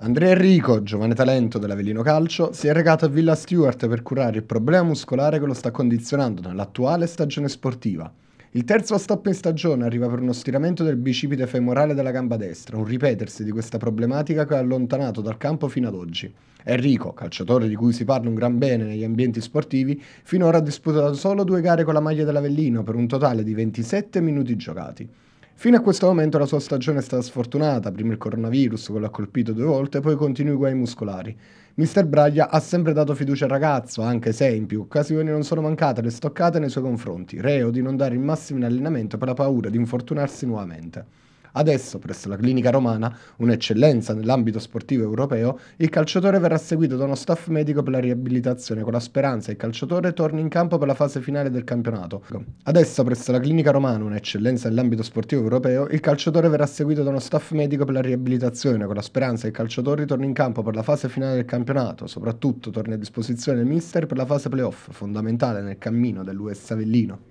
Andrea Enrico, giovane talento dell'Avellino Calcio, si è recato a Villa Stewart per curare il problema muscolare che lo sta condizionando nell'attuale stagione sportiva. Il terzo stop in stagione arriva per uno stiramento del bicipite femorale della gamba destra, un ripetersi di questa problematica che ha allontanato dal campo fino ad oggi. Enrico, calciatore di cui si parla un gran bene negli ambienti sportivi, finora ha disputato solo due gare con la maglia dell'Avellino per un totale di 27 minuti giocati. Fino a questo momento la sua stagione è stata sfortunata, prima il coronavirus che l'ha colpito due volte, poi continui guai muscolari. Mr. Braglia ha sempre dato fiducia al ragazzo, anche se in più occasioni non sono mancate le stoccate nei suoi confronti, reo di non dare il massimo in allenamento per la paura di infortunarsi nuovamente. Adesso, presso la clinica romana, un'eccellenza nell'ambito sportivo europeo, il calciatore verrà seguito da uno staff medico per la riabilitazione, con la speranza che il calciatore torni in campo per la fase finale del campionato. Adesso, presso la clinica romana, un'eccellenza nell'ambito sportivo europeo, il calciatore verrà seguito da uno staff medico per la riabilitazione, con la speranza che il calciatore torni in campo per la fase finale del campionato, soprattutto torni a disposizione il mister per la fase playoff, fondamentale nel cammino dell'US Avellino.